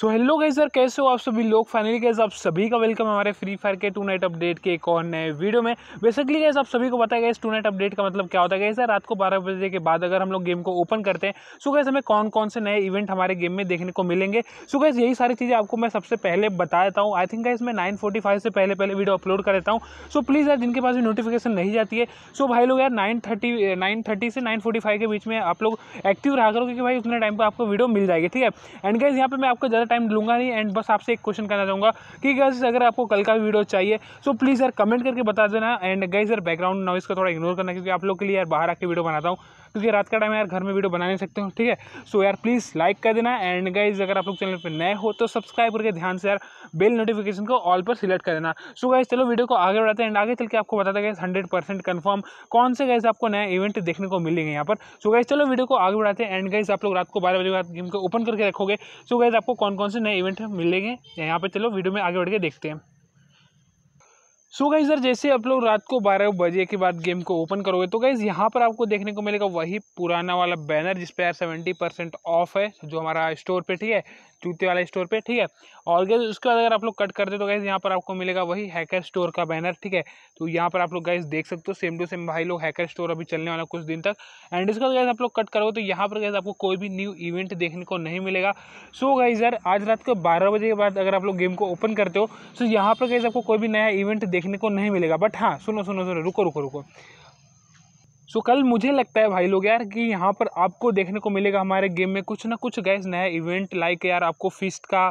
so hello गई sir कैसे हो आप सभी लोग फाइनली गैस आप सभी का वेलकम हमारे फ्री फायर के टू नाइट अपडेट के एक और नए वीडियो में बेसिकली गैस आप सभी को बताया गया टू नाइट अपडेट का मतलब क्या होता है सर रात को बारह बजे के बाद अगर हम लोग गेम को ओपन करते हैं सो गैस हमें कौन कौन से नए इवेंट हमारे गेम में देखने को मिलेंगे सो गैस यही सारी चीज़ें आपको मैं सबसे पहले बता देता हूँ आई थिंक गैस मैं नाइन से पहले पहले वीडियो अपलोड कर देता हूँ सो प्लीज़ यार जिनके पास भी नोटिफिकेशन नहीं जाती है सो भाई लोग यार नाइन थर्टी से नाइन के बीच में आप लोग एक्टिव रहा करो क्योंकि भाई उतने टाइम पर आपको वीडियो मिल जाएगी ठीक है एंड गैस यहाँ पर मैं आपको टाइम लूँगा नहीं एंड बस आपसे एक क्वेश्चन करना चाहूँगा कि गाइज अगर आपको कल का वीडियो चाहिए सो प्लीज़ यार कमेंट करके बता देना एंड गाइज यार बैकग्राउंड नॉइज़ को थोड़ा इग्नोर करना क्योंकि आप लोग के लिए यार बाहर आके वीडियो बनाता हूँ क्योंकि रात का टाइम यार घर में वीडियो बना नहीं सकते हूँ ठीक है सो यार प्लीज़ लाइक कर देना एंड गाइज अगर आप लोग चैनल पर नए हो तो सब्सक्राइब करके ध्यान से यार बेल नोटिफिकेशन को ऑल पर सिलेक्ट कर देना सो गाइज चलो वीडियो को आगे बढ़ाते हैं एंड आगे चल के आपको बताते गए हंड्रेड परसेंट कन्फर्म कौन से गाइज आपको नया इवेंट देखने को मिलेंगे यहाँ पर सो गाइज चलो वीडियो को आगे बढ़ाते हैं एंड गाइज आप लोग रात को बारह बजे बाद गेम को ओपन करके रखोगे सो गाइज आपको कौन कौन से नए इवेंट मिलेंगे यहाँ पे चलो वीडियो में आगे बढ़ के देखते हैं सो गई सर जैसे आप लोग रात को बारह बजे के बाद गेम को ओपन करोगे तो गाइज़ यहाँ पर आपको देखने को मिलेगा वही पुराना वाला बैनर जिसपे यार सेवेंटी परसेंट ऑफ है जो हमारा स्टोर पे ठीक है जूते वाले स्टोर पे ठीक है और गैस उसके बाद अगर आप लोग कट करते तो गैस यहाँ पर आपको मिलेगा वही हैकर स्टोर का बैनर ठीक है तो यहाँ पर आप लोग गैस देख सकते हो सेम टू सेम भाई लोग हैकर स्टोर अभी चलने वाला कुछ दिन तक एंड इसके बाद गैस आप लोग कट करोगे तो यहाँ पर गैस आपको कोई भी न्यू इवेंट देखने को नहीं मिलेगा सो गाइज यार आज रात को बारह बजे के बाद अगर आप लोग गेम को ओपन करते हो सो तो यहाँ पर गैस आपको कोई भी नया इवेंट देखने को नहीं मिलेगा बट हाँ सुनो सुनो सुनो रुको रुको रुको सो कल मुझे लगता है भाई लोग यार कि यहाँ पर आपको देखने को मिलेगा हमारे गेम में कुछ ना कुछ गैस नया इवेंट लाइक यार आपको फिस्ट का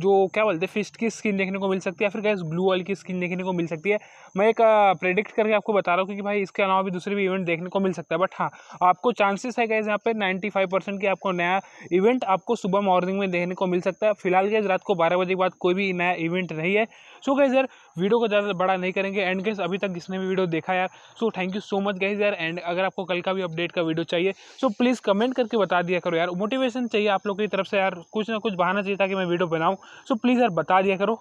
जो क्या बोलते हैं फिस्ट की स्किन देखने को मिल सकती है फिर गैस ग्लू वाल की स्किन देखने को मिल सकती है मैं एक प्रेडिक्ट करके आपको बता रहा हूँ क्योंकि भाई इसके अलावा भी दूसरे भी इवेंट देखने को मिल सकता है बट हाँ आपको चांसेस है गैस यहाँ पर नाइन्टी फाइव परसेंट की आपको नया इवेंट आपको सुबह मॉर्निंग में देखने को मिल सकता है फिलहाल गैस रात को बारह बजे के बाद कोई भी नया इवेंट नहीं है सो गैस यार वीडियो को ज़्यादा बड़ा नहीं करेंगे एंड गैस अभी तक जिसने भी वीडियो देखा यार so thank you so much guys यार एंड अगर आपको कल का भी अपडेट का वीडियो चाहिए सो प्लीज़ कमेंट करके बता दिया करो यार मोटिवेशन चाहिए आप लोगों की तरफ से यार कुछ ना कुछ बहाना चाहिए ताकि मैं वीडियो बनाऊँ सो प्लीज़ यार बता दिया करो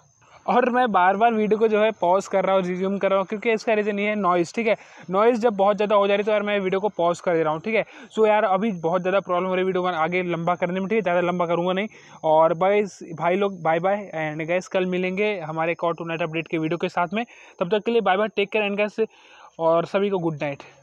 और मैं बार बार वीडियो को जो है पॉज कर रहा हूँ रिज्यूम कर रहा हूँ क्योंकि इसका रीज़न ये है नॉइज़ ठीक है नॉइज़ जब बहुत ज़्यादा हो जा रही है तो यार मैं वीडियो को पॉज कर दे रहा हूँ ठीक है सो यार अभी बहुत ज़्यादा प्रॉब्लम हो रही है वीडियो में आगे लंबा करने में ठीक है ज़्यादा लंबा करूँगा नहीं और बाइस भाई लोग बाय बाय एंड गैस कल मिलेंगे हमारे एक और टू नाइट अपडेट के वीडियो के साथ में तब तक के लिए bye bye take care and guys और सभी को गुड नाइट